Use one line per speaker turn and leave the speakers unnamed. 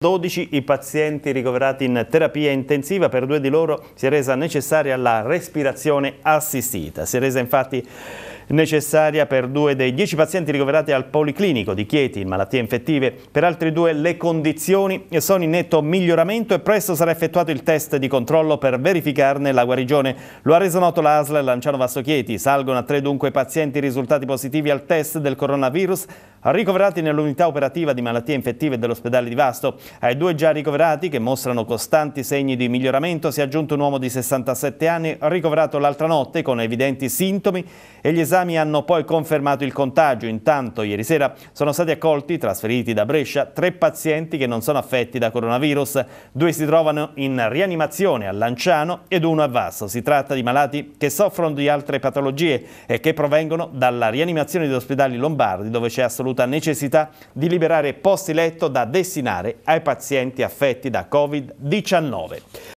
12 i pazienti ricoverati in terapia intensiva, per due di loro si è resa necessaria la respirazione assistita. Si è resa infatti necessaria per due dei 10 pazienti ricoverati al Policlinico di Chieti in malattie infettive. Per altri due le condizioni sono in netto miglioramento e presto sarà effettuato il test di controllo per verificarne la guarigione. Lo ha reso noto l'ASL Lanciano Vasso Chieti. Salgono a tre dunque i pazienti risultati positivi al test del coronavirus ricoverati nell'unità operativa di malattie infettive dell'ospedale di Vasto. Ai due già ricoverati, che mostrano costanti segni di miglioramento, si è aggiunto un uomo di 67 anni ricoverato l'altra notte con evidenti sintomi e gli esami hanno poi confermato il contagio. Intanto, ieri sera sono stati accolti, trasferiti da Brescia, tre pazienti che non sono affetti da coronavirus. Due si trovano in rianimazione a Lanciano ed uno a Vasto. Si tratta di malati che soffrono di altre patologie e che provengono dalla rianimazione di ospedali lombardi dove c'è assolutamente Salute necessità di liberare posti letto da destinare ai pazienti affetti da Covid-19.